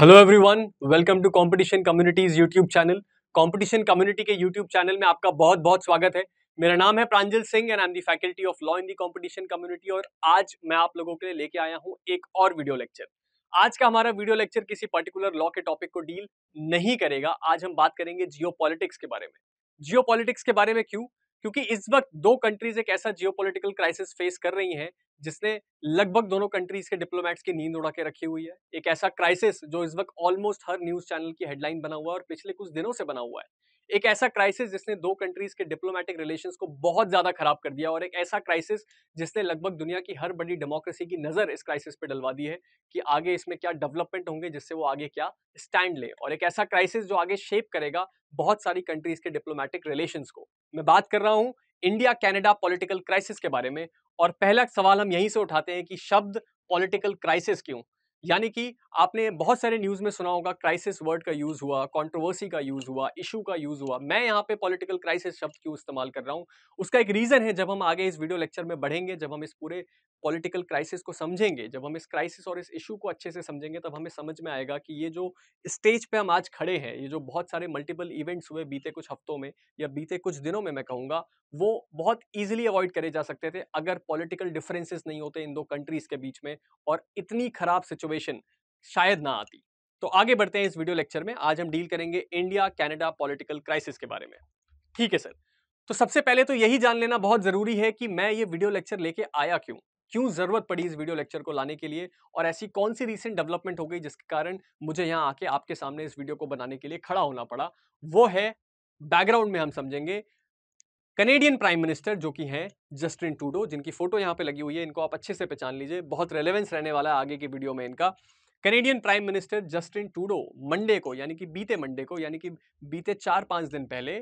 hello everyone welcome to competition communities YouTube channel competition community के YouTube channel में आपका बहुत बहुत स्वागत है मेरा नाम है Pranjal Singh and I am the faculty of law in the competition community और आज मैं आप लोगों के लिए लेके आया हूँ एक और वीडियो लेक्चर आज का हमारा वीडियो लेक्चर किसी पर्टिकुलर लॉ के टॉपिक को डील नहीं करेगा आज हम बात करेंगे जियो के बारे में जियो के बारे में क्यों क्योंकि इस वक्त दो कंट्रीज एक ऐसा जियो क्राइसिस फेस कर रही हैं जिसने लगभग दोनों कंट्रीज के डिप्लोमेट्स की नींद उड़ा के रखी हुई है एक ऐसा क्राइसिस जो इस वक्त ऑलमोस्ट हर न्यूज चैनल की हेडलाइन बना हुआ है और पिछले कुछ दिनों से बना हुआ है एक ऐसा क्राइसिस जिसने दो कंट्रीज के डिप्लोमेटिक रिलेशन को बहुत ज्यादा खराब कर दिया और एक ऐसा क्राइसिस जिसने लगभग दुनिया की हर बड़ी डेमोक्रेसी की नजर इस क्राइसिस पे डलवा दी है कि आगे इसमें क्या डेवलपमेंट होंगे जिससे वो आगे क्या स्टैंड ले और एक ऐसा क्राइसिस जो आगे शेप करेगा बहुत सारी कंट्रीज के डिप्लोमेटिक रिलेशन को मैं बात कर रहा हूं इंडिया कैनेडा पॉलिटिकल क्राइसिस के बारे में और पहला सवाल हम यहीं से उठाते हैं कि शब्द पॉलिटिकल क्राइसिस क्यों यानी कि आपने बहुत सारे न्यूज़ में सुना होगा क्राइसिस वर्ड का यूज़ हुआ कंट्रोवर्सी का यूज़ हुआ इशू का यूज़ हुआ मैं यहाँ पे पॉलिटिकल क्राइसिस शब्द क्यों इस्तेमाल कर रहा हूँ उसका एक रीज़न है जब हम आगे इस वीडियो लेक्चर में बढ़ेंगे जब हम इस पूरे पॉलिटिकल क्राइसिस को समझेंगे जब हम इस क्राइसिस और इस इशू को अच्छे से समझेंगे तब हमें समझ में आएगा कि ये जो स्टेज पर हम आज खड़े हैं ये जो बहुत सारे मल्टीपल इवेंट्स हुए बीते कुछ हफ्तों में या बीते कुछ दिनों में मैं कहूँगा वो बहुत ईजिली अवॉइड करे जा सकते थे अगर पॉलिटिकल डिफरेंसेस नहीं होते इन दो कंट्रीज़ के बीच में और इतनी ख़राब सिचुएशन इन्फॉर्मेशन शायद ना आती तो आगे बढ़ते हैं इस वीडियो लेक्चर में आज हम डील करेंगे इंडिया कैनेडा पॉलिटिकल क्राइसिस के बारे में ठीक है सर तो सबसे पहले तो यही जान लेना बहुत ज़रूरी है कि मैं ये वीडियो लेक्चर लेके आया क्यों क्यों ज़रूरत पड़ी इस वीडियो लेक्चर को लाने के लिए और ऐसी कौन सी रीसेंट डेवलपमेंट हो गई जिसके कारण मुझे यहाँ आके आपके सामने इस वीडियो को बनाने के लिए खड़ा होना पड़ा वो है बैकग्राउंड में हम समझेंगे कनेडियन प्राइम मिनिस्टर जो कि हैं जस्टिन टूडो जिनकी फ़ोटो यहाँ पे लगी हुई है इनको आप अच्छे से पहचान लीजिए बहुत रेलेवेंस रहने वाला है आगे की वीडियो में इनका कनेडियन प्राइम मिनिस्टर जस्टिन टूडो मंडे को यानी कि बीते मंडे को यानी कि बीते चार पाँच दिन पहले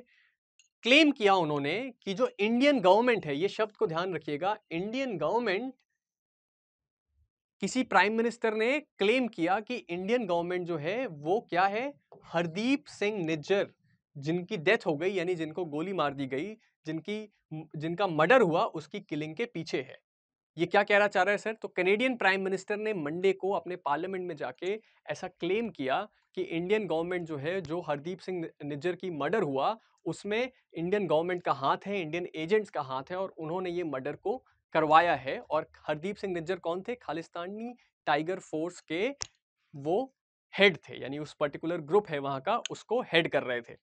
क्लेम किया उन्होंने कि जो इंडियन गवर्नमेंट है ये शब्द को ध्यान रखिएगा इंडियन गवर्नमेंट किसी प्राइम मिनिस्टर ने क्लेम किया कि इंडियन गवर्नमेंट जो है वो क्या है हरदीप सिंह निज्जर जिनकी डेथ हो गई यानी जिनको गोली मार दी गई जिनकी जिनका मर्डर हुआ उसकी किलिंग के पीछे है ये क्या कहना चाह रहे हैं सर तो कैनेडियन प्राइम मिनिस्टर ने मंडे को अपने पार्लियामेंट में जाके ऐसा क्लेम किया कि इंडियन गवर्नमेंट जो है जो हरदीप सिंह निज्जर की मर्डर हुआ उसमें इंडियन गवर्नमेंट का हाथ है इंडियन एजेंट्स का हाथ है और उन्होंने ये मर्डर को करवाया है और हरदीप सिंह निज्जर कौन थे खालिस्तानी टाइगर फोर्स के वो हेड थे यानी उस पर्टिकुलर ग्रुप है वहाँ का उसको हेड कर रहे थे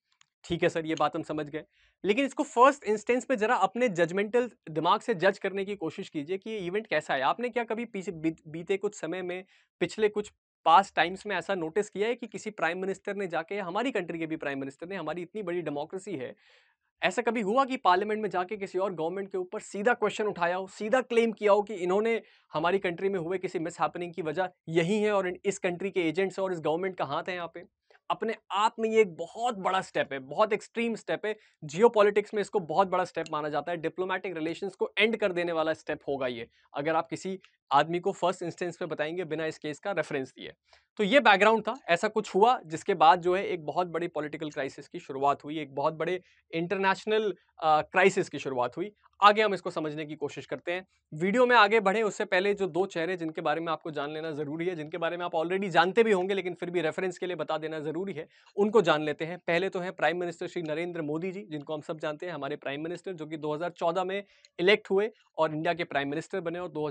ठीक है सर ये बात हम समझ गए लेकिन इसको फर्स्ट इंस्टेंस पे जरा अपने जजमेंटल दिमाग से जज करने की कोशिश कीजिए कि ये इवेंट कैसा है आपने क्या कभी पीछे बीते कुछ समय में पिछले कुछ पास टाइम्स में ऐसा नोटिस किया है कि किसी प्राइम मिनिस्टर ने जाके हमारी कंट्री के भी प्राइम मिनिस्टर ने हमारी इतनी बड़ी डेमोक्रेसी है ऐसा कभी हुआ कि पार्लियामेंट में जाके किसी और गवर्नमेंट के ऊपर सीधा क्वेश्चन उठाया हो सीधा क्लेम किया हो कि इन्होंने हमारी कंट्री में हुए किसी मिस हैपनिंग की वजह यही है और इस कंट्री के एजेंट्स और इस गवर्नमेंट का हाथ है यहाँ पे अपने आप में ये एक बहुत बड़ा स्टेप है बहुत एक्सट्रीम स्टेप है जियो में इसको बहुत बड़ा स्टेप माना जाता है डिप्लोमेटिक रिलेशन को एंड कर देने वाला स्टेप होगा ये अगर आप किसी आदमी को फर्स्ट इंस्टेंस पे बताएंगे बिना इस केस का रेफरेंस दिए तो ये बैकग्राउंड था ऐसा कुछ हुआ जिसके बाद जो है एक बहुत बड़ी पॉलिटिकल क्राइसिस की शुरुआत हुई एक बहुत बड़े इंटरनेशनल क्राइसिस की शुरुआत हुई आगे हम इसको समझने की कोशिश करते हैं वीडियो में आगे बढ़े उससे पहले जो दो चेहरे जिनके बारे में आपको जान लेना ज़रूरी है जिनके बारे में आप ऑलरेडी जानते भी होंगे लेकिन फिर भी रेफरेंस के लिए बता देना ज़रूरी है उनको जान लेते हैं पहले तो हैं प्राइम मिनिस्टर श्री नरेंद्र मोदी जी जिनको हम सब जानते हैं हमारे प्राइम मिनिस्टर जो कि दो में इलेक्ट हुए और इंडिया के प्राइम मिनिस्टर बने और दो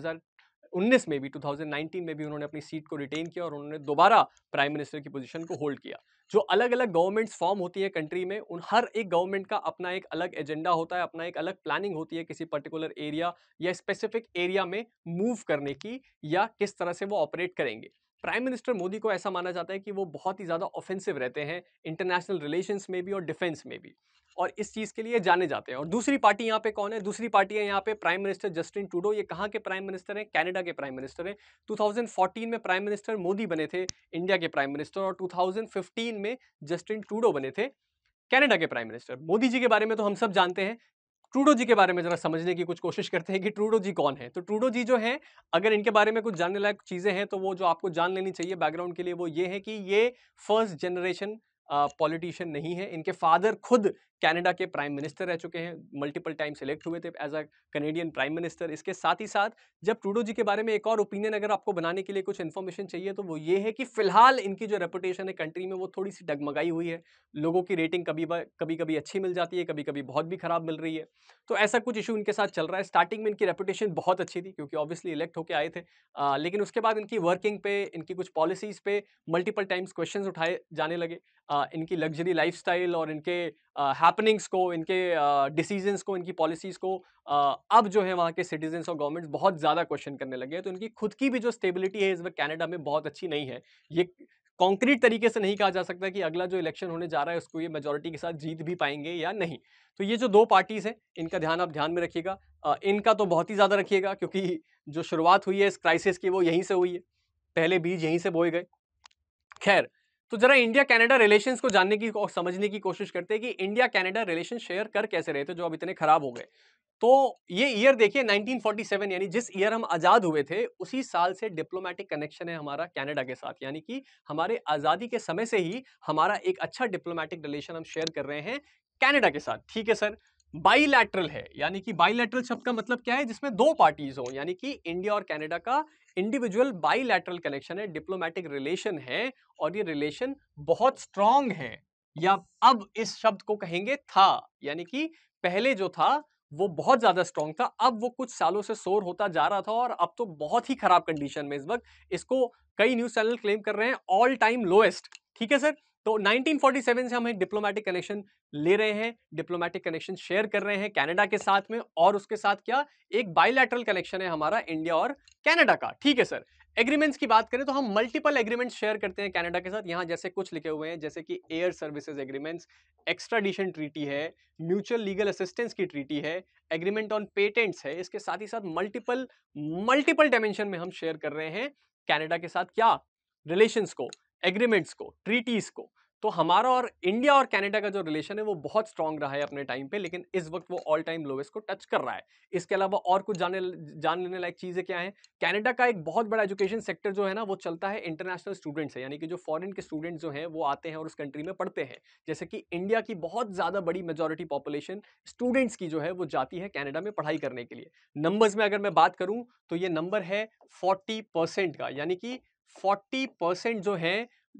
2019 में भी 2019 में भी उन्होंने अपनी सीट को रिटेन किया और उन्होंने दोबारा प्राइम मिनिस्टर की पोजीशन को होल्ड किया जो अलग अलग गवर्नमेंट्स फॉर्म होती है कंट्री में उन हर एक गवर्नमेंट का अपना एक अलग एजेंडा होता है अपना एक अलग प्लानिंग होती है किसी पर्टिकुलर एरिया या स्पेसिफिक एरिया में मूव करने की या किस तरह से वो ऑपरेट करेंगे प्राइम मिनिस्टर मोदी को ऐसा माना जाता है कि वो बहुत ही ज़्यादा ऑफेंसिव रहते हैं इंटरनेशनल रिलेशंस में भी और डिफेंस में भी और इस चीज़ के लिए जाने जाते हैं और दूसरी पार्टी यहाँ पे कौन है दूसरी पार्टी है यहाँ पे प्राइम मिनिस्टर जस्टिन टूडो ये कहाँ के प्राइम मिनिस्टर हैं कनाडा के प्राइम मिनिस्टर हैं 2014 में प्राइम मिनिस्टर मोदी बने थे इंडिया के प्राइम मिनिस्टर और 2015 में जस्टिन टूडो बने थे कनाडा के प्राइम मिनिस्टर मोदी जी के बारे में तो हम सब जानते हैं ट्रूडो जी के बारे में जरा समझने की कुछ कोशिश करते हैं कि ट्रूडो जी कौन है तो ट्रूडो जी जो है अगर इनके बारे में कुछ जानने लायक चीज़ें हैं तो वो जो आपको जान लेनी चाहिए बैकग्राउंड के लिए वो ये है कि ये फर्स्ट जनरेशन पॉलिटिशियन नहीं है इनके फादर खुद कनाडा के प्राइम मिनिस्टर रह चुके हैं मल्टीपल टाइम सेलेक्ट हुए थे as a Canadian prime minister इसके साथ ही साथ जब ट्रूडो जी के बारे में एक और ओपिनियन अगर आपको बनाने के लिए कुछ इन्फॉर्मेशन चाहिए तो वो ये है कि फिलहाल इनकी जो रेपुटेशन है कंट्री में वो थोड़ी सी डगमगाई हुई है लोगों की रेटिंग कभी कभी कभी अच्छी मिल जाती है कभी कभी बहुत भी खराब मिल रही है तो ऐसा कुछ इशू इनके साथ चल रहा है स्टार्टिंग में इनकी रेपुटेशन बहुत अच्छी थी क्योंकि ऑब्वियसली इलेक्ट होकर आए थे आ, लेकिन उसके बाद इनकी वर्किंग पे इनकी कुछ पॉलिसीज़ पे मल्टीपल टाइम्स क्वेश्चन उठाए जाने लगे आ, इनकी लग्जरी लाइफ और इनके हैपनिंग्स को इनके डिसीजंस को इनकी पॉलिसीज़ को अब जो है वहाँ के सिटीजन्स और गवर्नमेंट्स बहुत ज़्यादा क्वेश्चन करने लगे हैं तो इनकी खुद की भी जो स्टेबिलिटी है इस वक्त कैनेडा में बहुत अच्छी नहीं है ये कॉन्क्रीट तरीके से नहीं कहा जा सकता कि अगला जो इलेक्शन होने जा रहा है उसको ये मेजोरिटी के साथ जीत भी पाएंगे या नहीं तो ये जो दो पार्टीज़ हैं इनका ध्यान आप ध्यान में रखिएगा इनका तो बहुत ही ज़्यादा रखिएगा क्योंकि जो शुरुआत हुई है इस क्राइसिस की वो यहीं से हुई है पहले बीज यहीं से बोए गए खैर तो जरा इंडिया कनाडा रिलेशन को जानने की और समझने की कोशिश करते हैं कि इंडिया कनाडा रिलेशन शेयर कर कैसे रहे थे जो अब इतने खराब हो गए तो ये ईयर देखिए 1947 यानी जिस ईयर हम आज़ाद हुए थे उसी साल से डिप्लोमेटिक कनेक्शन है हमारा कनाडा के साथ यानी कि हमारे आज़ादी के समय से ही हमारा एक अच्छा डिप्लोमेटिक रिलेशन हम शेयर कर रहे हैं कैनेडा के साथ ठीक है सर बाईलैटरल है यानी कि बाईलैटरल शब्द का मतलब क्या है जिसमें दो पार्टीज हो यानी कि इंडिया और कनाडा का इंडिविजुअल बाईलैटरल कनेक्शन है डिप्लोमेटिक रिलेशन है और ये रिलेशन बहुत स्ट्रांग है या अब इस शब्द को कहेंगे था यानी कि पहले जो था वो बहुत ज्यादा स्ट्रांग था अब वो कुछ सालों से शोर होता जा रहा था और अब तो बहुत ही खराब कंडीशन में इस वक्त इसको कई न्यूज चैनल क्लेम कर रहे हैं ऑल टाइम लोएस्ट ठीक है सर तो 1947 से हम एक डिप्लोमेटिक कनेक्शन ले रहे हैं डिप्लोमेटिक कनेक्शन शेयर कर रहे हैं कनाडा के साथ में और उसके साथ क्या एक बायोलैटरल कनेक्शन है हमारा इंडिया और कनाडा का ठीक है सर एग्रीमेंट्स की बात करें तो हम मल्टीपल एग्रीमेंट्स शेयर करते हैं कनाडा के साथ यहाँ जैसे कुछ लिखे हुए हैं जैसे कि air services agreements extradition treaty है म्यूचुअल लीगल असिस्टेंस की ट्रीटी है एग्रीमेंट ऑन पेटेंट्स है इसके साथ ही साथ मल्टीपल मल्टीपल डायमेंशन में हम शेयर कर रहे हैं कैनेडा के साथ क्या रिलेशंस को एग्रीमेंट्स को ट्रीटीज़ को तो हमारा और इंडिया और कनाडा का जो रिलेशन है वो बहुत स्ट्रांग रहा है अपने टाइम पे लेकिन इस वक्त वो ऑल टाइम लोवेस्ट को टच कर रहा है इसके अलावा और कुछ जाने जान लेने लायक चीज़ें क्या हैं कनाडा का एक बहुत बड़ा एजुकेशन सेक्टर जो है ना वो चलता है इंटरनेशनल स्टूडेंट्स है यानी कि जो फॉरन के स्टूडेंट्स जो हैं वो आते हैं और उस कंट्री में पढ़ते हैं जैसे कि इंडिया की बहुत ज़्यादा बड़ी मेजोरिटी पॉपुलेशन स्टूडेंट्स की जो है वो जाती है कैनेडा में पढ़ाई करने के लिए नंबर्स में अगर मैं बात करूँ तो ये नंबर है फोर्टी का यानी कि फोर्टी परसेंट जो है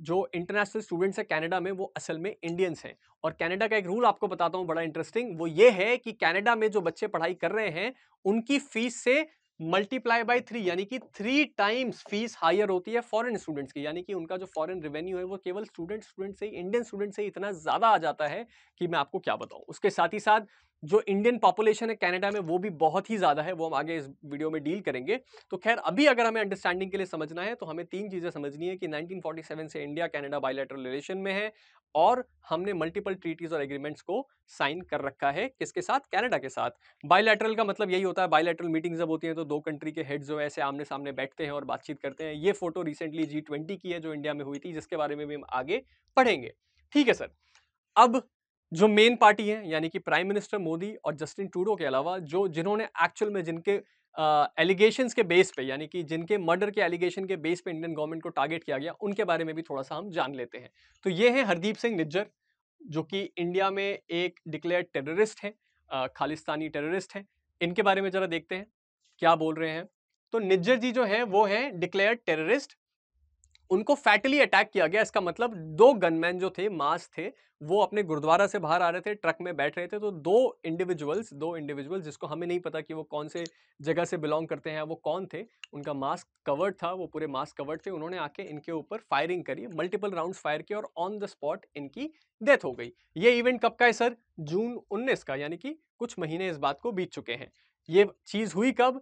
जो इंटरनेशनल स्टूडेंट्स हैं कनाडा में वो असल में इंडियंस हैं और कनाडा का एक रूल आपको बताता हूँ बड़ा इंटरेस्टिंग वो ये है कि कनाडा में जो बच्चे पढ़ाई कर रहे हैं उनकी फीस से मल्टीप्लाई बाय थ्री यानी कि थ्री टाइम्स फीस हायर होती है फॉरेन स्टूडेंट्स की यानी कि उनका जो फॉरेन रेवेन्यू है वो केवल स्टूडेंट स्टूडेंट से इंडियन स्टूडेंट से इतना ज़्यादा आ जाता है कि मैं आपको क्या बताऊँ उसके साथ ही साथ जो इंडियन पॉपुलेशन है कनाडा में वो भी बहुत ही ज़्यादा है वो हम आगे इस वीडियो में डील करेंगे तो खैर अभी अगर हमें अंडरस्टैंडिंग के लिए समझना है तो हमें तीन चीज़ें समझनी है कि 1947 से इंडिया कनाडा बायोलेटरल रिलेशन में है और हमने मल्टीपल ट्रीटीज़ और एग्रीमेंट्स को साइन कर रखा है किसके साथ कैनेडा के साथ बायोलेटरल का मतलब यही होता है बायोलेटरल मीटिंग जब होती हैं तो दो कंट्री के हेड जो है ऐसे आमने सामने बैठते हैं और बातचीत करते हैं ये फोटो रिसेंटली जी की है जो इंडिया में हुई थी जिसके बारे में भी हम आगे पढ़ेंगे ठीक है सर अब जो मेन पार्टी है यानी कि प्राइम मिनिस्टर मोदी और जस्टिन टूडो के अलावा जो जिन्होंने एक्चुअल में जिनके एलिगेशन के बेस पे यानी कि जिनके मर्डर के एलिगेशन के बेस पे इंडियन गवर्नमेंट को टारगेट किया गया उनके बारे में भी थोड़ा सा हम जान लेते हैं तो ये हैं हरदीप सिंह निज्जर जो कि इंडिया में एक डिक्लेयर टेररिस्ट हैं खालिस्तानी टेररिस्ट हैं इनके बारे में ज़रा देखते हैं क्या बोल रहे हैं तो निज्जर जी जो है वो हैं डिक्लेयर टेररिस्ट उनको फैटली अटैक किया गया इसका मतलब दो गनमैन जो थे मास थे वो अपने गुरुद्वारा से बाहर आ रहे थे ट्रक में बैठ रहे थे तो दो इंडिविजुअल्स दो इंडिविजुअल्स जिसको हमें नहीं पता कि वो कौन से जगह से बिलोंग करते हैं वो कौन थे उनका मास्क कवर्ड था वो पूरे मास्क कवर्ड थे उन्होंने आके इनके ऊपर फायरिंग करी मल्टीपल राउंड फायर किए और ऑन द स्पॉट इनकी डेथ हो गई ये इवेंट कब का है सर जून उन्नीस का यानी कि कुछ महीने इस बात को बीत चुके हैं ये चीज़ हुई कब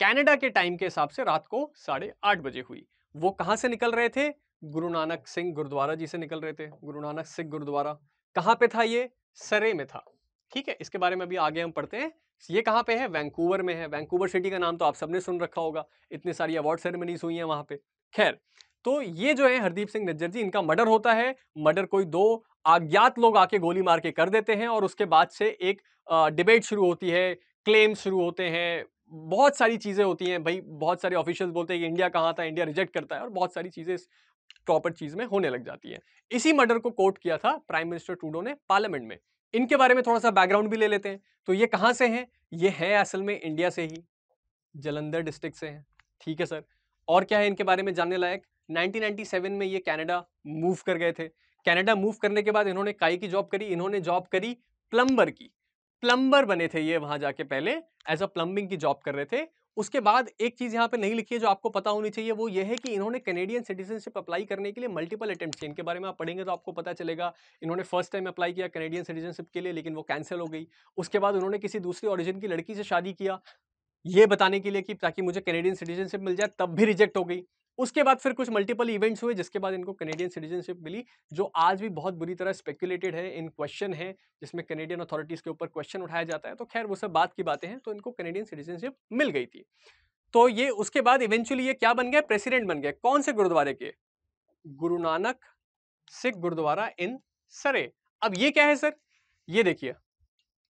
कैनेडा के टाइम के हिसाब से रात को साढ़े आठ बजे हुई वो कहाँ से निकल रहे थे गुरु नानक सिंह गुरुद्वारा जी से निकल रहे थे गुरु नानक सिंह गुरुद्वारा कहाँ पे था ये सरे में था ठीक है इसके बारे में अभी आगे हम पढ़ते हैं ये कहाँ पे है वैंकूवर में है वैंकूवर सिटी का नाम तो आप सबने सुन रखा होगा इतनी सारी अवार्ड सेरेमनीज हुई हैं वहाँ पे खैर तो ये जो है हरदीप सिंह नज्जर जी इनका मर्डर होता है मर्डर कोई दो अज्ञात लोग आके गोली मार के कर देते हैं और उसके बाद से एक डिबेट शुरू होती है क्लेम शुरू होते हैं बहुत सारी चीज़ें होती हैं भाई बहुत सारे ऑफिशियल बोलते हैं कि इंडिया कहाँ था इंडिया रिजेक्ट करता है और बहुत सारी चीज़ें इस प्रॉपर चीज़ में होने लग जाती है इसी मर्डर को कोर्ट किया था प्राइम मिनिस्टर टूडो ने पार्लियामेंट में इनके बारे में थोड़ा सा बैकग्राउंड भी ले लेते हैं तो ये कहाँ से हैं ये हैं असल में इंडिया से ही जलंधर डिस्ट्रिक्ट से हैं ठीक है सर और क्या है इनके बारे में जानने लायक 1997 में ये कनाडा मूव कर गए थे कनाडा मूव करने के बाद इन्होंने काई की जॉब करी इन्होंने जॉब करी प्लम्बर की प्लम्बर बने थे ये वहां जाके पहले एज अ प्लम्बिंग की जॉब कर रहे थे उसके बाद एक चीज़ यहाँ पे नहीं लिखी है जो आपको पता होनी चाहिए वो ये है कि इन्होंने कैनेडियन सिटीजनशिप अप्लाई करने के लिए मल्टीपल अटैम्प्ट किए इनके बारे में आप पढ़ेंगे तो आपको पता चलेगा इन्होंने फर्स्ट टाइम अप्लाई किया कनेडियन सिटीजनशिप के लिए लेकिन वो कैंसिल हो गई उसके बाद उन्होंने किसी दूसरी ऑरिजिन की लड़की से शादी किया ये बताने के लिए कि ताकि मुझे कनेडियन सिटीजनशिप मिल जाए तब भी रिजेक्ट हो गई उसके बाद फिर कुछ मल्टीपल इवेंट्स हुए जिसके बाद इनको कनेडियन सिटीजनशिप मिली जो आज भी बहुत बुरी तरह स्पेकुलेटेड है इन क्वेश्चन है जिसमें कनेडियन अथॉरिटीज़ के ऊपर क्वेश्चन उठाया जाता है तो खैर वो सब बात की बातें हैं तो इनको कनेडियन सिटीजनशिप मिल गई थी तो ये उसके बाद इवेंचुअली ये क्या बन गए प्रेसिडेंट बन गए कौन से गुरुद्वारे के गुरु नानक सिख गुरुद्वारा इन सरे अब ये क्या है सर ये देखिए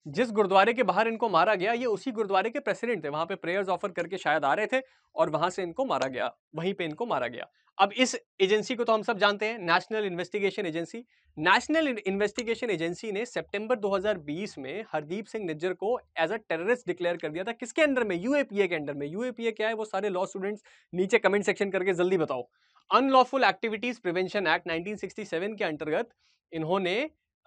जिस गुरुद्वारे के बाहर इनको मारा गया ये उसी गुरुद्वारे के प्रेसिडेंट थे वहां पे प्रेयर्स ऑफर करके शायद आ रहे थे और वहां से इनको मारा गया वहीं पे इनको मारा गया अब इस एजेंसी को तो हम सब जानते हैं national investigation agency national investigation agency ने सितंबर 2020 में हरदीप सिंह निज्जर को एज अ टेररिस्ट डिक्लेयर कर दिया था किसके अंडर में यूएपीए के अंडर में यूएपीए क्या है वो सारे लॉ स्टूडेंट्स नीचे कमेंट सेक्शन करके जल्दी बताओ अनलॉफुल एक्टिविटीज प्रिवेंशन एक्ट 1967 के अंतर्गत इन्होंने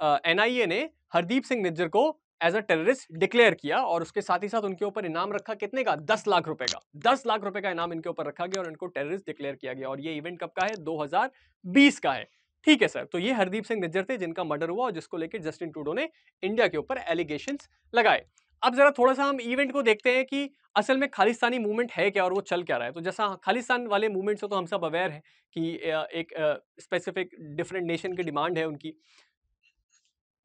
एनआईए uh, ने हरदीप सिंह निज्जर को एज अ टेररिस्ट डिक्लेयर किया और उसके साथ ही साथ उनके ऊपर इनाम रखा कितने का दस लाख रुपए का दस लाख रुपए का इनाम इनके ऊपर रखा गया और इनको टेररिस्ट डिक्लेयर किया गया और ये इवेंट कब का है 2020 का है ठीक है सर तो ये हरदीप सिंह निज्जर थे जिनका मर्डर हुआ और जिसको लेकर जस्टिन टूडो ने इंडिया के ऊपर एलिगेशन लगाए अब जरा थोड़ा सा हम इवेंट को देखते हैं कि असल में खालिस्तानी मूवमेंट है क्या और वो चल क्या रहा है तो जैसा खालिस्तान वाले मूवमेंट से तो हम सब अवेयर हैं कि एक स्पेसिफिक डिफरेंट नेशन की डिमांड है उनकी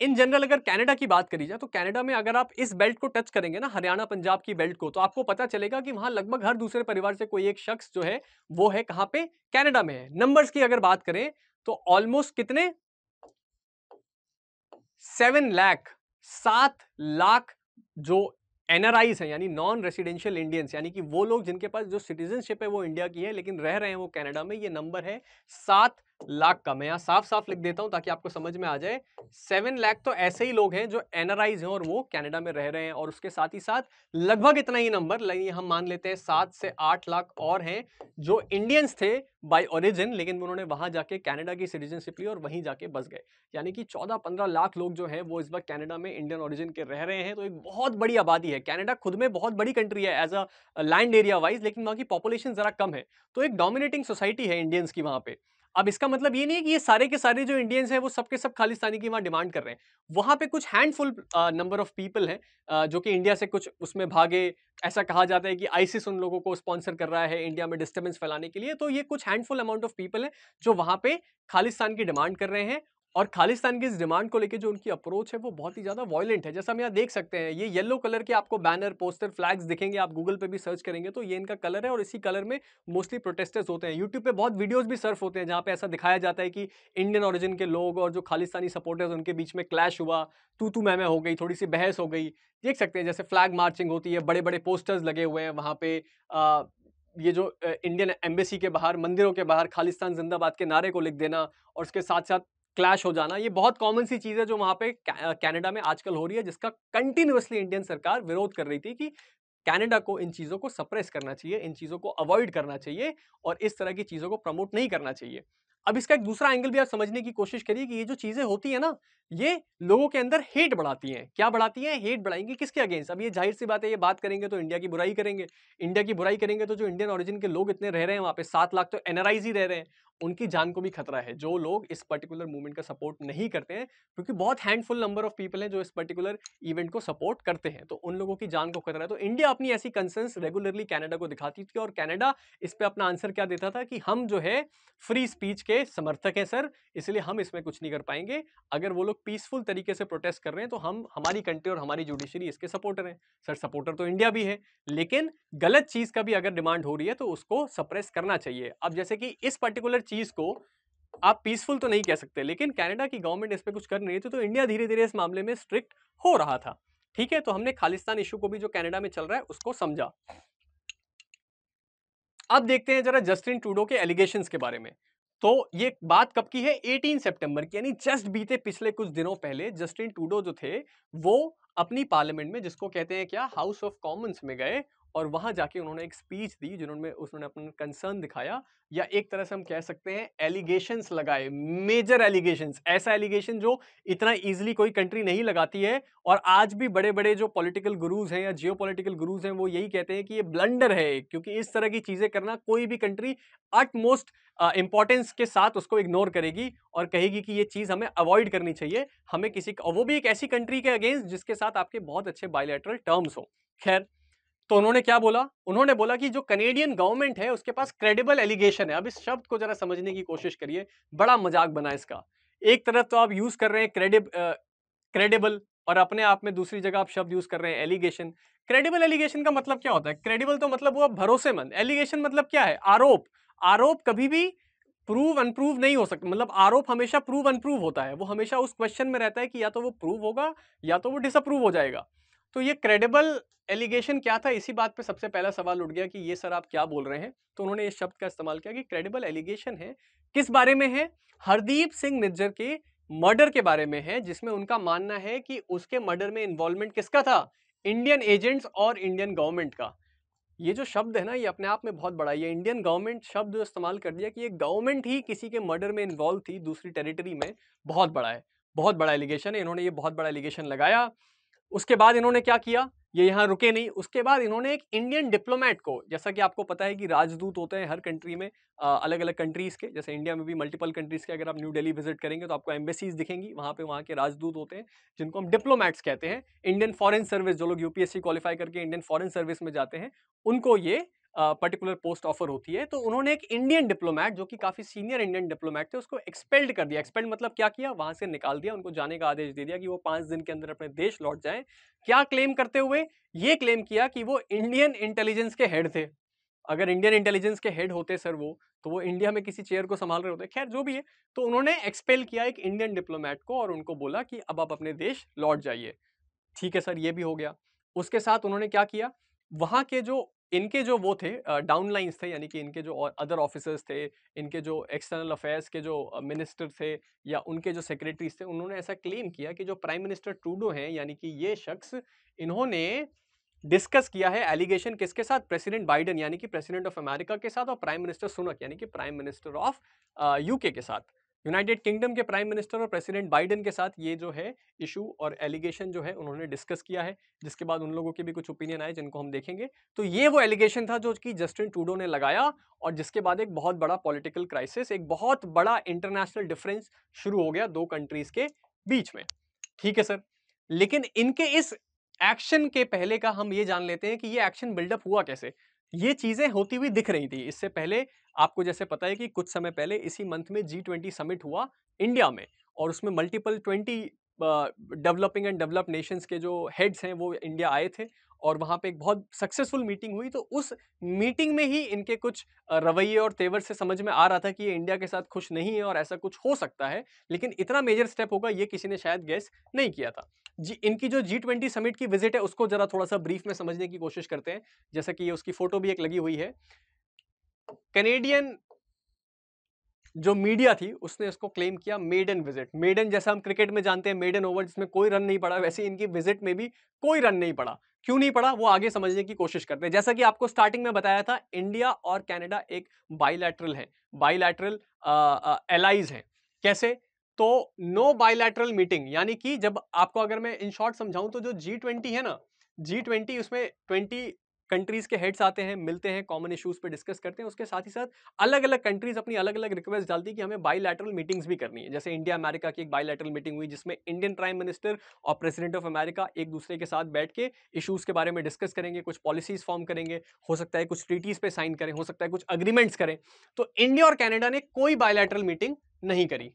इन जनरल अगर कनाडा की बात करी जाए तो कनाडा में अगर आप इस बेल्ट को टच करेंगे ना हरियाणा पंजाब की बेल्ट को तो आपको पता चलेगा कि वहां लगभग हर दूसरे परिवार से कोई एक शख्स जो है वो है कहां पे कनाडा में है नंबर्स की अगर बात करें तो ऑलमोस्ट कितने सेवन लाख सात लाख जो एनआरआईज है यानी नॉन रेसिडेंशियल इंडियंस यानी कि वो लोग जिनके पास जो सिटीजनशिप है वो इंडिया की है लेकिन रह रहे हैं वो कैनेडा में ये नंबर है सात लाख का मैं यहाँ साफ साफ लिख देता हूँ ताकि आपको समझ में आ जाए सेवन लाख तो ऐसे ही लोग हैं जो एनआरआईज हैं और वो कनाडा में रह रहे हैं और उसके साथ ही साथ लगभग इतना ही नंबर हम मान लेते हैं सात से आठ लाख और हैं जो इंडियंस थे बाय ओरिजिन लेकिन उन्होंने वहां जाके कनाडा की सिटीजनशिप ली और वहीं जाके बस गए यानी कि चौदह पंद्रह लाख लोग जो हैं वो इस बार कैनेडा में इंडियन ऑरिजिन के रह रहे हैं तो एक बहुत बड़ी आबादी है कैनेडा खुद में बहुत बड़ी कंट्री है as a land area wise लेकिन वहाँ की पॉपुलेशन ज़रा कम है तो एक डोमिनेटिंग सोसाइटी है इंडियंस की वहाँ पे अब इसका मतलब ये नहीं है कि ये सारे के सारे जो इंडियंस हैं वो सबके सब खालिस्तानी की वहाँ डिमांड कर रहे हैं वहाँ पे कुछ हैंडफुल नंबर ऑफ पीपल हैं जो कि इंडिया से कुछ उसमें भागे ऐसा कहा जाता है कि आईसिस उन लोगों को स्पॉन्सर कर रहा है इंडिया में डिस्टर्बेंस फैलाने के लिए तो ये कुछ हैंडफुल अमाउंट ऑफ पीपल हैं जो वहाँ पे खालिस्तान की डिमांड कर रहे हैं और खालिस्तान की इस डिमांड को लेकर जो उनकी अप्रोच है वो बहुत ही ज़्यादा वॉयेंट है जैसा हम यहाँ देख सकते हैं ये येलो कलर के आपको बैनर पोस्टर फ्लैग्स दिखेंगे आप गूगल पे भी सर्च करेंगे तो ये इनका कलर है और इसी कलर में मोस्टली प्रोटेस्टर्स होते हैं यूट्यूब पे बहुत वीडियोज़ भी सर्फ होते हैं जहाँ पे ऐसा दिखाया जाता है कि इंडियन ऑरिजिन के लोग और जो खालिस्तानी सपोर्टर्स उनके बीच में क्लैश हुआ तू तू मैं हो गई थोड़ी सी बहस हो गई देख सकते हैं जैसे फ्लैग मार्चिंग होती है बड़े बड़े पोस्टर्स लगे हुए हैं वहाँ पे ये जो इंडियन एम्बेसी के बाहर मंदिरों के बाहर खालिस्तान जिंदाबाद के नारे को लिख देना और उसके साथ साथ क्लैश हो जाना ये बहुत कॉमन सी चीज़ है जो वहाँ पे कनाडा में आजकल हो रही है जिसका कंटिन्यूसली इंडियन सरकार विरोध कर रही थी कि कनाडा को इन चीज़ों को सप्रेस करना चाहिए इन चीज़ों को अवॉइड करना चाहिए और इस तरह की चीज़ों को प्रमोट नहीं करना चाहिए अब इसका एक दूसरा एंगल भी आप समझने की कोशिश करिए कि ये जो चीज़ें होती है ना ये लोगों के अंदर हेट बढ़ाती हैं क्या बढ़ाती हैं हेट बढ़ाएंगी किसके अगेंस्ट अब ये जाहिर सी बात है ये बात करेंगे तो इंडिया की बुराई करेंगे इंडिया की बुराई करेंगे तो जो इंडियन ऑरिजिन के लोग इतने रह रहे हैं वहाँ पे सात लाख तो एनआरआईज ही रह रहे हैं उनकी जान को भी खतरा है जो लोग इस पर्टिकुलर मूवमेंट का सपोर्ट नहीं करते हैं क्योंकि बहुत हैंडफुल नंबर ऑफ पीपल हैं जो इस पर्टिकुलर इवेंट को सपोर्ट करते हैं तो उन लोगों की जान को खतरा है तो इंडिया अपनी ऐसी कंसर्स रेगुलरली कैनेडा को दिखाती थी और कैनेडा इस पर अपना आंसर क्या देता था कि हम जो है फ्री स्पीच के के समर्थक हैं सर इसलिए हम इसमें कुछ नहीं कर पाएंगे अगर वो लोग पीसफुल तरीके से प्रोटेस्ट कर रहे हैं तो हम हमारी कंट्री और हमारी जुडिशरी इसके सपोर्टर हैं सर सपोर्टर तो इंडिया भी है लेकिन गलत चीज़ का भी अगर डिमांड हो रही है तो उसको सप्रेस करना चाहिए अब जैसे कि इस पर्टिकुलर चीज़ को आप पीसफुल तो नहीं कह सकते लेकिन कैनेडा की गवर्नमेंट इस पर कुछ कर नहीं रही थी तो इंडिया धीरे धीरे इस मामले में स्ट्रिक्ट हो रहा था ठीक है तो हमने खालिस्तान इशू को भी जो कैनेडा में चल रहा है उसको समझा अब देखते हैं जरा जस्टिन टूडो के एलिगेशन के बारे में तो ये बात कब की है 18 सितंबर की यानी जस्ट बीते पिछले कुछ दिनों पहले जस्टिन टूडो जो थे वो अपनी पार्लियामेंट में जिसको कहते हैं क्या हाउस ऑफ कॉमन्स में गए और वहाँ जाके उन्होंने एक स्पीच दी जिन्होंने उन्होंने अपना कंसर्न दिखाया या एक तरह से हम कह सकते हैं एलिगेशन लगाए मेजर एलिगेशन ऐसा एलिगेशन जो इतना ईजिली कोई कंट्री नहीं लगाती है और आज भी बड़े बड़े जो पॉलिटिकल गुरूज हैं या जियो गुरूज हैं वो यही कहते हैं कि ये ब्लंडर है क्योंकि इस तरह की चीज़ें करना कोई भी कंट्री अटमोस्ट इंपॉर्टेंस के साथ उसको इग्नोर करेगी और कहेगी कि ये चीज़ हमें अवॉइड करनी चाहिए हमें किसी और वो भी एक ऐसी कंट्री के अगेंस्ट जिसके साथ आपके बहुत अच्छे बायोलेटरल टर्म्स हों खैर तो उन्होंने क्या बोला उन्होंने बोला कि जो कनेडियन गवर्नमेंट है उसके पास क्रेडिबल एलिगेशन है अब इस शब्द को जरा समझने की कोशिश करिए बड़ा मजाक बना इसका एक तरफ तो आप यूज कर रहे हैं क्रेडिब क्रेडिबल और अपने आप में दूसरी जगह आप शब्द यूज कर रहे हैं एलिगेशन क्रेडिबल एलिगेशन का मतलब क्या होता है क्रेडिबल तो मतलब वो भरोसेमंद एलिगेशन मतलब क्या है आरोप आरोप कभी भी प्रूव अनप्रूव नहीं हो सकता मतलब आरोप हमेशा प्रूव अनप्रूव होता है वो हमेशा उस क्वेश्चन में रहता है कि या तो वो प्रूव होगा या तो वो डिसअप्रूव हो जाएगा तो ये क्रेडिबल एलिगेशन क्या था इसी बात पे सबसे पहला सवाल उठ गया कि ये सर आप क्या बोल रहे हैं तो उन्होंने इस शब्द का इस्तेमाल किया कि क्रेडिबल एलिगेशन है किस बारे में है हरदीप सिंह निज्जर के मर्डर के बारे में है जिसमें उनका मानना है कि उसके मर्डर में इन्वॉल्वमेंट किसका था इंडियन एजेंट्स और इंडियन गवर्नमेंट का ये जो शब्द है ना ये अपने आप में बहुत बड़ा ये इंडियन गवर्नमेंट शब्द जो इस्तेमाल कर दिया कि ये गवर्नमेंट ही किसी के मर्डर में इन्वॉल्व थी दूसरी टेरिटरी में बहुत बड़ा है बहुत बड़ा एलिगेशन है इन्होंने ये बहुत बड़ा एलिगेशन लगाया उसके बाद इन्होंने क्या किया ये यहाँ रुके नहीं उसके बाद इन्होंने एक इंडियन डिप्लोमेट को जैसा कि आपको पता है कि राजदूत होते हैं हर कंट्री में अलग अलग कंट्रीज़ के जैसे इंडिया में भी मल्टीपल कंट्रीज़ के अगर आप न्यू दिल्ली विजिट करेंगे तो आपको एम्बेसीज दिखेंगी वहाँ पे वहाँ के राजदूत होते हैं जिनको हम डिप्लोमैट्स कहते हैं इंडियन फॉरन सर्विस जो लोग यू क्वालिफाई करके इंडियन फ़ॉरन सर्विस में जाते हैं उनको ये पर्टिकुलर पोस्ट ऑफर होती है तो उन्होंने एक इंडियन डिप्लोमैट जो कि काफ़ी सीनियर इंडियन डिप्लोमैट थे उसको एक्सपेल्ड कर दिया एक्सपेल्ड मतलब क्या किया वहाँ से निकाल दिया उनको जाने का आदेश दे दिया कि वो पाँच दिन के अंदर अपने देश लौट जाएँ क्या क्लेम करते हुए ये क्लेम किया कि वो इंडियन इंटेलिजेंस के हेड थे अगर इंडियन इंटेलिजेंस के हेड होते सर वो तो वो इंडिया में किसी चेयर को संभाल रहे होते खैर जो भी है तो उन्होंने एक्सपेल किया एक इंडियन डिप्लोमैट को और उनको बोला कि अब आप अपने देश लौट जाइए ठीक है सर ये भी हो गया उसके साथ उन्होंने क्या किया वहाँ के जो इनके जो वो थे लाइन्स थे यानी कि इनके जो और अदर ऑफिसर्स थे इनके जो एक्सटर्नल अफेयर्स के जो मिनिस्टर थे या उनके जो सेक्रेटरीज थे उन्होंने ऐसा क्लेम किया कि जो प्राइम मिनिस्टर ट्रूडो हैं यानी कि ये शख्स इन्होंने डिस्कस किया है एलिगेशन किसके साथ प्रेसिडेंट बाइडन यानी कि प्रेसिडेंट ऑफ अमेरिका के साथ और प्राइम मिनिस्टर सुनक यानी कि प्राइम मिनिस्टर ऑफ यूके के साथ यूनाइटेड किंगडम के प्राइम मिनिस्टर और प्रेसिडेंट बाइडेन के साथ ये जो है इशू और एलिगेशन जो है उन्होंने डिस्कस किया है जिसके बाद उन लोगों के भी कुछ ओपिनियन आए जिनको हम देखेंगे तो ये वो एलिगेशन था जो कि जस्टिन टूडो ने लगाया और जिसके बाद एक बहुत बड़ा पॉलिटिकल क्राइसिस एक बहुत बड़ा इंटरनेशनल डिफरेंस शुरू हो गया दो कंट्रीज के बीच में ठीक है सर लेकिन इनके इस एक्शन के पहले का हम ये जान लेते हैं कि ये एक्शन बिल्डअप हुआ कैसे ये चीज़ें होती हुई दिख रही थी इससे पहले आपको जैसे पता है कि कुछ समय पहले इसी मंथ में जी ट्वेंटी समिट हुआ इंडिया में और उसमें multiple twenty developing and develop nations के जो हेड्स हैं वो इंडिया आए थे और वहाँ पे एक बहुत सक्सेसफुल मीटिंग हुई तो उस मीटिंग में ही इनके कुछ रवैये और तेवर से समझ में आ रहा था कि ये इंडिया के साथ खुश नहीं है और ऐसा कुछ हो सकता है लेकिन इतना मेजर स्टेप होगा ये किसी ने शायद गैस नहीं किया था जी इनकी जो जी ट्वेंटी समिट की विजिट है उसको ज़रा थोड़ा सा ब्रीफ में समझने की कोशिश करते हैं जैसा कि ये उसकी फ़ोटो भी एक लगी हुई है कैनेडियन जो मीडिया थी उसने इसको क्लेम किया मेडन विजिट मेडन जैसा हम क्रिकेट में जानते हैं मेडन ओवर जिसमें कोई रन नहीं पड़ा वैसे इनकी विजिट में भी कोई रन नहीं पड़ा क्यों नहीं पड़ा वो आगे समझने की कोशिश करते हैं जैसा कि आपको स्टार्टिंग में बताया था इंडिया और कैनेडा एक बाइलैटरल है बाइलैटरल एलाइज है कैसे तो नो बाइलैटरल मीटिंग यानी कि जब आपको अगर मैं इन शॉर्ट समझाऊं तो जो जी ट्वेंटी है ना जी ट्वेंटी उसमें ट्वेंटी कंट्रीज़ के हेड्स आते हैं मिलते हैं कॉमन इशूज़ पे डिस्कस करते हैं उसके साथ ही साथ अलग अलग कंट्रीज़ अपनी अलग अलग रिक्वेस्ट डालती है कि हमें बायलैटरल मीटिंग्स भी करनी है जैसे इंडिया अमेरिका की एक बायलैटरल मीटिंग हुई जिसमें इंडियन प्राइम मिनिस्टर और प्रेसिडेंट ऑफ अमेरिका एक दूसरे के साथ बैठ के इशूज़ के बारे में डिस्कस करेंगे कुछ पॉलिसीज़ फॉर्म करेंगे हो सकता है कुछ ट्रीटीज़ पर साइन करें हो सकता है कुछ अग्रीमेंट्स करें तो इंडिया और कैनेडा ने कोई बायलैटरल मीटिंग नहीं करी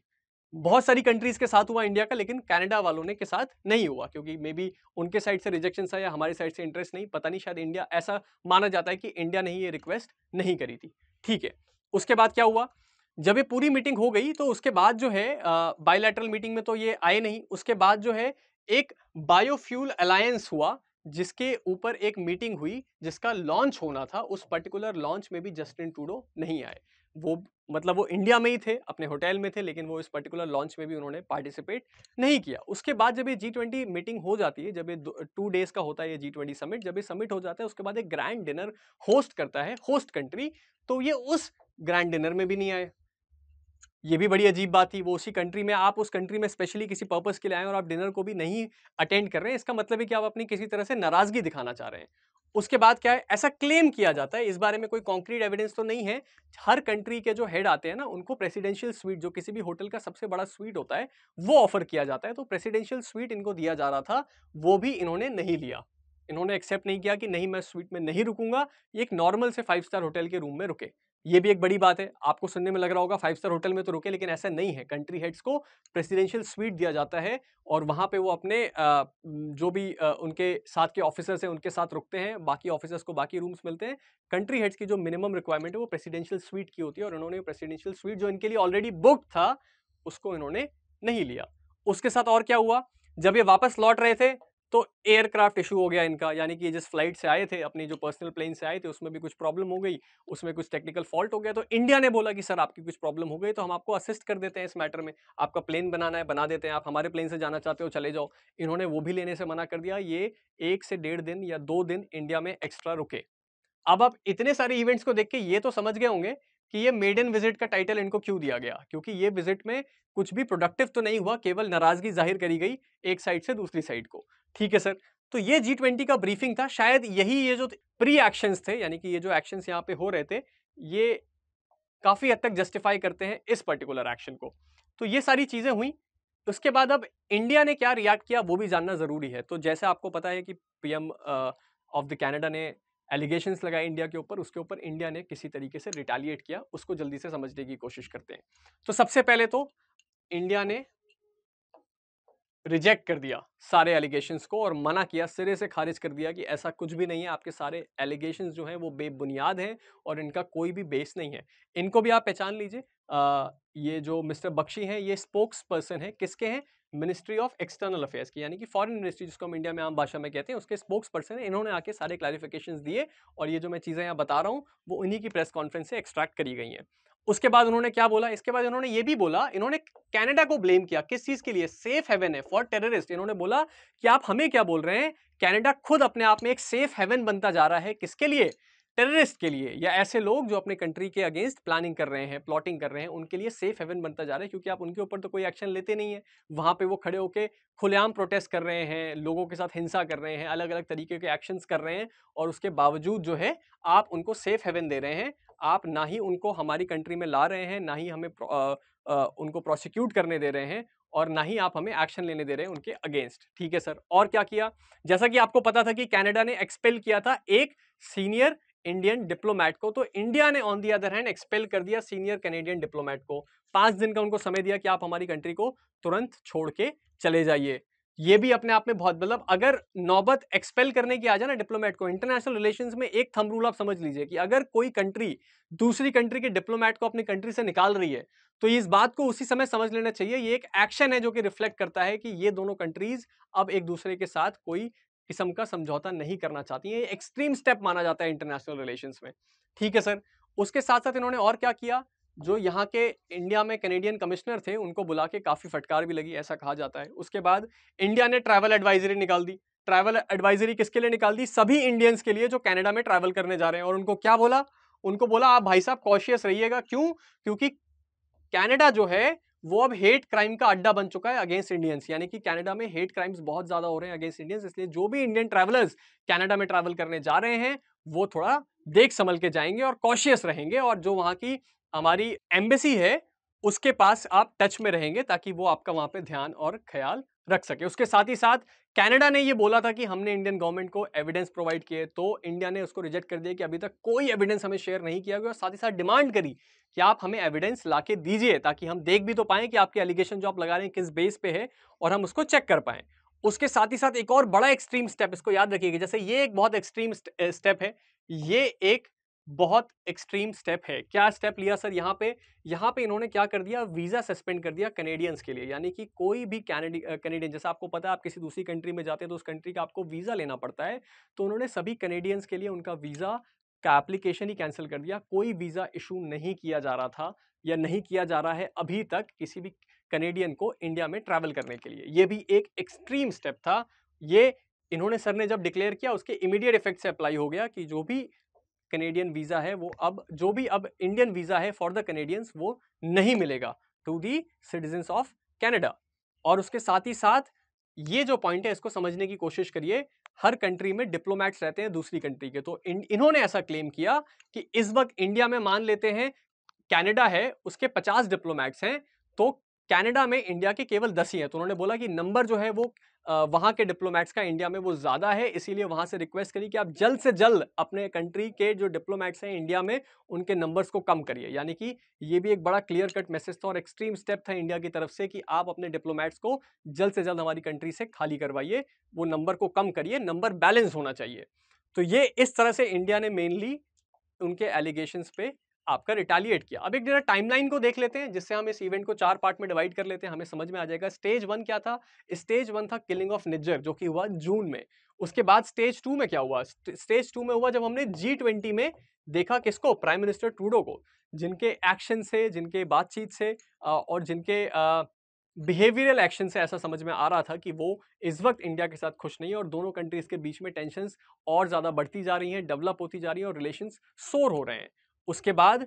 बहुत सारी कंट्रीज के साथ हुआ इंडिया का लेकिन कनाडा वालों ने के साथ नहीं हुआ क्योंकि मे बी उनके साइड से रिजेक्शन था या हमारे साइड से इंटरेस्ट नहीं पता नहीं शायद इंडिया ऐसा माना जाता है कि इंडिया ने ये रिक्वेस्ट नहीं करी थी ठीक है उसके बाद क्या हुआ जब ये पूरी मीटिंग हो गई तो उसके बाद जो है बायोलैटरल मीटिंग में तो ये आए नहीं उसके बाद जो है एक बायोफ्यूल अलायंस हुआ जिसके ऊपर एक मीटिंग हुई जिसका लॉन्च होना था उस पर्टिकुलर लॉन्च में भी जस्टिन टूडो नहीं आए वो मतलब वो इंडिया में ही थे अपने होटल में थे लेकिन वो इस पर्टिकुलर लॉन्च में भी उन्होंने पार्टिसिपेट नहीं किया उसके बाद जब ये जी ट्वेंटी मीटिंग हो जाती है जब ये टू डेज का होता है ये जी ट्वेंटी समिट जब ये समिट हो जाता है उसके बाद एक ग्रैंड डिनर होस्ट करता है होस्ट कंट्री तो ये उस ग्रैंड डिनर में भी नहीं आए ये भी बड़ी अजीब बात थी वो उसी कंट्री में आप उस कंट्री में स्पेशली किसी पर्पज के लिए आए और आप डिनर को भी नहीं अटेंड कर रहे हैं इसका मतलब है कि आप अपनी किसी तरह से नाराजगी दिखाना चाह रहे हैं उसके बाद क्या है ऐसा क्लेम किया जाता है इस बारे में कोई कॉन्क्रीट एविडेंस तो नहीं है हर कंट्री के जो हेड आते हैं ना उनको प्रेसिडेंशियल स्वीट जो किसी भी होटल का सबसे बड़ा स्वीट होता है वो ऑफर किया जाता है तो प्रेसिडेंशियल स्वीट इनको दिया जा रहा था वो भी इन्होंने नहीं लिया इन्होंने एक्सेप्ट नहीं किया कि नहीं मैं स्वीट में नहीं रुकूंगा एक नॉर्मल से फाइव स्टार होटल के रूम में रुके ये भी एक बड़ी बात है आपको सुनने में लग रहा होगा फाइव स्टार होटल में तो रुके लेकिन ऐसा नहीं है कंट्री हेड्स को प्रेसिडेंशियल स्वीट दिया जाता है और वहाँ पे वो अपने जो भी उनके साथ के ऑफिसर्स हैं उनके साथ रुकते हैं बाकी ऑफिसर्स को बाकी रूम्स मिलते हैं कंट्री हेड्स की जो मिनिमम रिक्वायरमेंट है वो प्रेसिडेंशियल स्वीट की होती है और उन्होंने प्रेसिडेंशियल स्वीट जो इनके लिए ऑलरेडी बुक था उसको इन्होंने नहीं लिया उसके साथ और क्या हुआ जब ये वापस लौट रहे थे तो एयरक्राफ्ट इशू हो गया इनका यानी कि जिस फ्लाइट से आए थे अपनी जो पर्सनल प्लेन से आए थे उसमें भी कुछ प्रॉब्लम हो गई उसमें कुछ टेक्निकल फॉल्ट हो गया तो इंडिया ने बोला कि सर आपकी कुछ प्रॉब्लम हो गई तो हम आपको असिस्ट कर देते हैं इस मैटर में आपका प्लेन बनाना है बना देते हैं आप हमारे प्लेन से जाना चाहते हो चले जाओ इन्होंने वो भी लेने से मना कर दिया ये एक से डेढ़ दिन या दो दिन इंडिया में एक्स्ट्रा रुके अब आप इतने सारे इवेंट्स को देख के ये तो समझ गए होंगे कि ये मेड इन विजिट का टाइटल इनको क्यों दिया गया क्योंकि ये विजिट में कुछ भी प्रोडक्टिव तो नहीं हुआ केवल नाराजगी जाहिर करी गई एक साइड से दूसरी साइड को ठीक है सर तो ये जी ट्वेंटी का ब्रीफिंग था शायद यही ये जो प्री एक्शंस थे यानी कि ये जो एक्शंस यहाँ पे हो रहे थे ये काफ़ी हद तक जस्टिफाई करते हैं इस पर्टिकुलर एक्शन को तो ये सारी चीज़ें हुई उसके बाद अब इंडिया ने क्या रिएक्ट किया वो भी जानना ज़रूरी है तो जैसे आपको पता है कि पीएम ऑफ द कनाडा ने एलिगेशंस लगाए इंडिया के ऊपर उसके ऊपर इंडिया ने किसी तरीके से रिटालिएट किया उसको जल्दी से समझने की कोशिश करते हैं तो सबसे पहले तो इंडिया ने रिजेक्ट कर दिया सारे एलिगेशंस को और मना किया सिरे से खारिज कर दिया कि ऐसा कुछ भी नहीं है आपके सारे एलिगेशंस जो हैं वो बेबुनियाद हैं और इनका कोई भी बेस नहीं है इनको भी आप पहचान लीजिए ये जो मिस्टर बख्शी हैं ये स्पोक्स पर्सन है किसके हैं मिनिस्ट्री ऑफ एक्सटर्नल अफेयर्स की यानी कि फॉरेन मिनिस्ट्री जिसको हम इंडिया में आम भाषा में कहते हैं उसके स्पोक्स पर्सन है इन्होंने आके सारे क्लैरिफिकेशन दिए और ये जो मैं चीज़ें यहाँ बता रहा हूँ वो इन्हीं की प्रेस कॉन्फ्रेंस से एक्सट्रैक्ट करी गई हैं उसके बाद उन्होंने क्या बोला इसके बाद इन्होंने ये भी बोला इन्होंने कनाडा को ब्लेम किया किस चीज के लिए सेफ हेवन है फॉर टेररिस्ट इन्होंने बोला कि आप हमें क्या बोल रहे हैं कनाडा खुद अपने आप में एक सेफ हेवन बनता जा रहा है किसके लिए टेररिस्ट के लिए या ऐसे लोग जो अपने कंट्री के अगेंस्ट प्लानिंग कर रहे हैं प्लॉटिंग कर रहे हैं उनके लिए सेफ हेवन बनता जा रहा है क्योंकि आप उनके ऊपर तो कोई एक्शन लेते नहीं है वहाँ पे वो खड़े होकर खुलेआम प्रोटेस्ट कर रहे हैं लोगों के साथ हिंसा कर रहे हैं अलग अलग तरीके के एक्शंस कर रहे हैं और उसके बावजूद जो है आप उनको सेफ हेवन दे रहे हैं आप ना ही उनको हमारी कंट्री में ला रहे हैं ना ही हमें प्रो, आ, आ, उनको प्रोसिक्यूट करने दे रहे हैं और ना ही आप हमें एक्शन लेने दे रहे हैं उनके अगेंस्ट ठीक है सर और क्या किया जैसा कि आपको पता था कि कनाडा ने एक्सपेल किया था एक सीनियर इंडियन डिप्लोमैट को तो इंडिया ने on the other hand expel कर दिया सीनियर कैनेडियन डिप्लोमैट को पाँच दिन का उनको समय दिया कि आप हमारी कंट्री को तुरंत छोड़ के चले जाइए ये भी अपने आप में बहुत मतलब अगर नौबत एक्सपेल करने की आ जाए ना डिप्लोमेट को इंटरनेशनल रिलेशंस में एक थम रूल आप समझ लीजिए कि अगर कोई कंट्री दूसरी कंट्री के डिप्लोमेट को अपनी कंट्री से निकाल रही है तो इस बात को उसी समय समझ लेना चाहिए ये एक एक्शन है जो कि रिफ्लेक्ट करता है कि ये दोनों कंट्रीज अब एक दूसरे के साथ कोई किस्म का समझौता नहीं करना चाहती है एक्सट्रीम स्टेप माना जाता है इंटरनेशनल रिलेशन में ठीक है सर उसके साथ साथ इन्होंने और क्या किया जो यहाँ के इंडिया में कैनेडियन कमिश्नर थे उनको बुला के काफ़ी फटकार भी लगी ऐसा कहा जाता है उसके बाद इंडिया ने ट्रैवल एडवाइजरी निकाल दी ट्रैवल एडवाइजरी किसके लिए निकाल दी सभी इंडियंस के लिए जो कनाडा में ट्रैवल करने जा रहे हैं और उनको क्या बोला उनको बोला आप भाई साहब कॉशियस रहिएगा क्यों क्योंकि कनाडा जो है वो अब हेट क्राइम का अड्डा बन चुका है अगेंस्ट इंडियंस यानी कि कनाडा में हेट क्राइम्स बहुत ज़्यादा हो रहे हैं अगेंस्ट इंडियंस इसलिए जो भी इंडियन ट्रैवलर्स कनाडा में ट्रैवल करने जा रहे हैं वो थोड़ा देख संभल के जाएंगे और कॉशियस रहेंगे और जो वहाँ की हमारी एम्बेसी है उसके पास आप टच में रहेंगे ताकि वो आपका वहाँ पर ध्यान और ख्याल रख सके उसके साथ ही साथ कनाडा ने ये बोला था कि हमने इंडियन गवर्नमेंट को एविडेंस प्रोवाइड किए तो इंडिया ने उसको रिजेक्ट कर दिया कि अभी तक कोई एविडेंस हमें शेयर नहीं किया गया और साथ ही साथ डिमांड करी कि आप हमें एविडेंस ला के दीजिए ताकि हम देख भी तो पाए कि आपके एलिगेशन जो आप लगा रहे हैं किस बेस पे है और हम उसको चेक कर पाए उसके साथ ही साथ एक और बड़ा एक्सट्रीम स्टेप इसको याद रखिएगा जैसे ये एक बहुत एक्सट्रीम स्टेप है ये एक बहुत एक्सट्रीम स्टेप है क्या स्टेप लिया सर यहाँ पे यहाँ पे इन्होंने क्या कर दिया वीज़ा सस्पेंड कर दिया कनेडियंस के लिए यानी कि कोई भी कैनेडी कनेडियन जैसे आपको पता है आप किसी दूसरी कंट्री में जाते हैं तो उस कंट्री का आपको वीज़ा लेना पड़ता है तो उन्होंने सभी कनेडियंस के लिए उनका वीज़ा का एप्लीकेशन ही कैंसिल कर दिया कोई वीज़ा इशू नहीं किया जा रहा था या नहीं किया जा रहा है अभी तक किसी भी कनेडियन को इंडिया में ट्रैवल करने के लिए ये भी एक एक्सट्रीम स्टेप था ये इन्होंने सर ने जब डिक्लेयर किया उसके इमीडिएट इफेक्ट से अप्लाई हो गया कि जो भी कनेडियन वीज़ा है वो अब जो भी अब इंडियन वीज़ा है फॉर द कनेडियंस वो नहीं मिलेगा to the citizens of Canada और उसके साथ ही साथ ये जो पॉइंट है इसको समझने की कोशिश करिए हर कंट्री में डिप्लोमैट्स रहते हैं दूसरी कंट्री के तो इन, इन्होंने ऐसा क्लेम किया कि इस वक्त इंडिया में मान लेते हैं कनाडा है उसके 50 डिप्लोमैट्स हैं तो कनाडा में इंडिया के केवल दस ही हैं तो उन्होंने बोला कि नंबर जो है वो वहाँ के डिप्लोमेट्स का इंडिया में वो ज़्यादा है इसीलिए वहाँ से रिक्वेस्ट करी कि आप जल्द से जल्द अपने कंट्री के जो डिप्लोमेट्स हैं इंडिया में उनके नंबर्स को कम करिए यानी कि ये भी एक बड़ा क्लियर कट मैसेज था और एक्सट्रीम स्टेप था इंडिया की तरफ से कि आप अपने डिप्लोमेट्स को जल्द से जल्द हमारी कंट्री से खाली करवाइए वो नंबर को कम करिए नंबर बैलेंस होना चाहिए तो ये इस तरह से इंडिया ने मेनली उनके एलिगेशन पर आपका रिटालिएट किया अब एक जरा टाइमलाइन को देख लेते हैं जिससे हम इस इवेंट को चार पार्ट में डिवाइड कर लेते हैं हमें समझ में आ जाएगा स्टेज वन क्या था स्टेज वन था किलिंग ऑफ निज्जर जो कि हुआ जून में उसके बाद स्टेज टू में क्या हुआ स्टेज टू में हुआ जब हमने जी ट्वेंटी में देखा किसको प्राइम मिनिस्टर टूडो को जिनके एक्शन से जिनके बातचीत से और जिनके बिहेवियरल एक्शन से ऐसा समझ में आ रहा था कि वो इस वक्त इंडिया के साथ खुश नहीं है और दोनों कंट्रीज़ के बीच में टेंशन और ज़्यादा बढ़ती जा रही हैं डेवलप होती जा रही हैं और रिलेशन सोर हो रहे हैं उसके बाद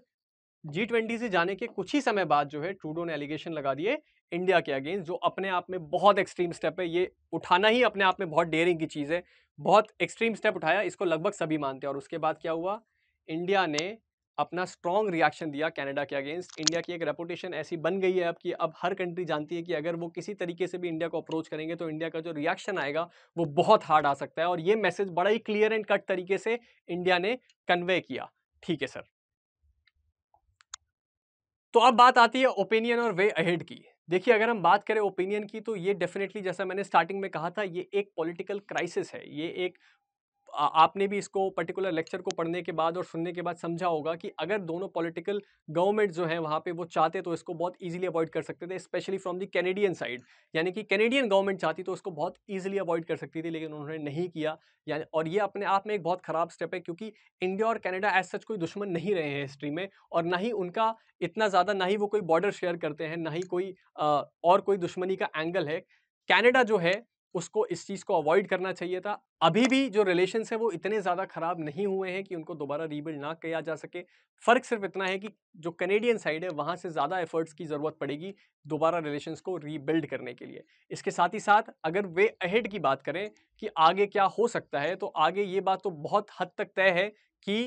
जी ट्वेंटी से जाने के कुछ ही समय बाद जो है ट्रूडो ने एलिगेशन लगा दिए इंडिया के अगेंस्ट जो अपने आप में बहुत एक्सट्रीम स्टेप है ये उठाना ही अपने आप में बहुत डेयरिंग की चीज़ है बहुत एक्सट्रीम स्टेप उठाया इसको लगभग सभी मानते हैं और उसके बाद क्या हुआ इंडिया ने अपना स्ट्रॉन्ग रिएक्शन दिया कनाडा के अगेंस्ट इंडिया की एक रेपुटेशन ऐसी बन गई है अब कि अब हर कंट्री जानती है कि अगर वो किसी तरीके से भी इंडिया को अप्रोच करेंगे तो इंडिया का जो रिएक्शन आएगा वो बहुत हार्ड आ सकता है और ये मैसेज बड़ा ही क्लियर एंड कट तरीके से इंडिया ने कन्वे किया ठीक है सर तो अब बात आती है ओपिनियन और वे अहेड की देखिए अगर हम बात करें ओपिनियन की तो ये डेफिनेटली जैसा मैंने स्टार्टिंग में कहा था ये एक पॉलिटिकल क्राइसिस है ये एक आपने भी इसको पर्टिकुलर लेक्चर को पढ़ने के बाद और सुनने के बाद समझा होगा कि अगर दोनों पॉलिटिकल गवर्नमेंट जो है वहाँ पे वो चाहते तो इसको बहुत ईजिली अवॉइड कर सकते थे specially from the Canadian side यानी कि कैनेडियन गवर्नमेंट चाहती तो उसको बहुत ईजिली अवॉइड कर सकती थी लेकिन उन्होंने नहीं किया यानी और ये अपने आप में एक बहुत ख़राब स्टेप है क्योंकि इंडिया और कैनेडा एज सच कोई दुश्मन नहीं रहे हैं हिस्ट्री में और ना ही उनका इतना ज़्यादा ना ही वो कोई बॉर्डर शेयर करते हैं ना ही कोई और कोई दुश्मनी का एंगल है कैनेडा जो है उसको इस चीज़ को अवॉइड करना चाहिए था अभी भी जो रिलेशन है वो इतने ज़्यादा ख़राब नहीं हुए हैं कि उनको दोबारा रीबिल्ड ना किया जा सके फ़र्क सिर्फ इतना है कि जो कनेडियन साइड है वहाँ से ज़्यादा एफर्ट्स की ज़रूरत पड़ेगी दोबारा रिलेशन को रीबिल्ड करने के लिए इसके साथ ही साथ अगर वे अहेड की बात करें कि आगे क्या हो सकता है तो आगे ये बात तो बहुत हद तक तय है कि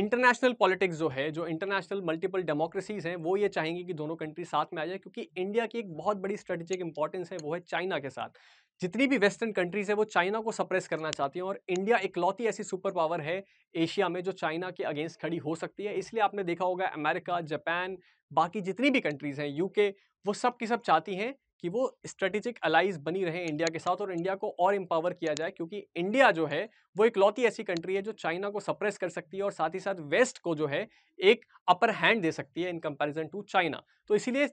इंटरनेशनल पॉलिटिक्स जो है जो इंटरनेशनल मल्टीपल डेमोक्रेसीज़ हैं वो ये चाहेंगी कि दोनों कंट्री साथ में आ जाए क्योंकि इंडिया की एक बहुत बड़ी स्ट्रेटेजिक इंपॉर्टेंस है वो है चाइना के साथ जितनी भी वेस्टर्न कंट्रीज़ है वो चाइना को सप्रेस करना चाहती हैं और इंडिया इकलौती ऐसी सुपर पावर है एशिया में जो चाइना के अगेंस्ट खड़ी हो सकती है इसलिए आपने देखा होगा अमेरिका जापान बाकी जितनी भी कंट्रीज़ हैं यूके वो सब की सब चाहती हैं कि वो स्ट्रेटेजिक अलाइज बनी रहे इंडिया के साथ और इंडिया को और एम्पावर किया जाए क्योंकि इंडिया जो है वो इकलौती ऐसी कंट्री है जो चाइना को सप्रेस कर सकती है और साथ ही साथ वेस्ट को जो है एक अपर हैंड दे सकती है इन कंपैरिजन टू चाइना तो इसीलिए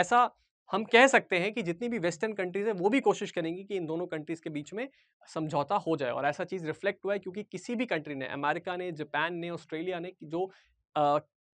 ऐसा हम कह सकते हैं कि जितनी भी वेस्टर्न कंट्रीज है वो भी कोशिश करेंगी कि इन दोनों कंट्रीज के बीच में समझौता हो जाए और ऐसा चीज़ रिफ्लेक्ट हुआ है क्योंकि किसी भी कंट्री ने अमेरिका ने जापान ने ऑस्ट्रेलिया ने जो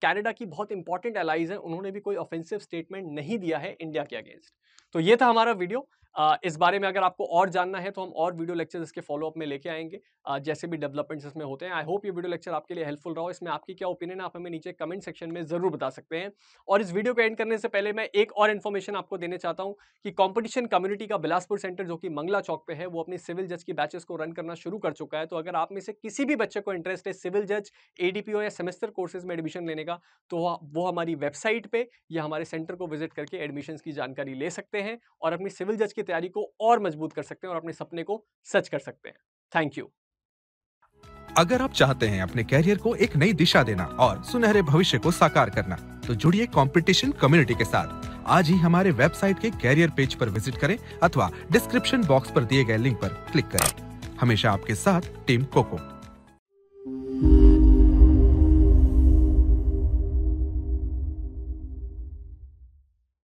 कैनेडा की बहुत इंपॉर्टेंट एलाइज है उन्होंने भी कोई ऑफेंसिव स्टेटमेंट नहीं दिया है इंडिया के अगेंस्ट तो ये था हमारा वीडियो इस बारे में अगर आपको और जानना है तो हम और वीडियो लेक्चर इसके फॉलोअप में लेके आएंगे जैसे भी डेवलपमेंट्स इसमें होते हैं आई होप ये वीडियो लेक्चर आपके लिए हेल्पफुल रहा हो इसमें आपकी क्या ओपिनियन आप हमें नीचे कमेंट सेक्शन में ज़रूर बता सकते हैं और इस वीडियो को एंड करने से पहले मैं एक और इन्फॉर्मेशन आपको देने चाहता हूँ कि कॉम्पिटिशन कम्युनिटी का बिलासपुर सेंटर जो कि मंगला चौक पर है वो अपनी सिविल जज की बैचेस को रन करना शुरू कर चुका है तो अगर आप में से किसी भी बच्चे को इंटरेस्ट है सिविल जज ए या सेमेस्टर कोर्सेज में एडमिशन लेने का तो वो हमारी वेबसाइट पर या हमारे सेंटर को विजिट करके एडमिशन की जानकारी ले सकते हैं और अपनी सिविल जज की तैयारी को और मजबूत कर सकते हैं और अपने सपने को सच कर सकते हैं थैंक यू अगर आप चाहते हैं अपने कैरियर को एक नई दिशा देना और सुनहरे भविष्य को साकार करना तो जुड़िए कंपटीशन कम्युनिटी के साथ आज ही हमारे वेबसाइट के कैरियर पेज पर विजिट करें अथवा डिस्क्रिप्शन बॉक्स पर दिए गए लिंक पर क्लिक करें हमेशा आपके साथ टीम कोको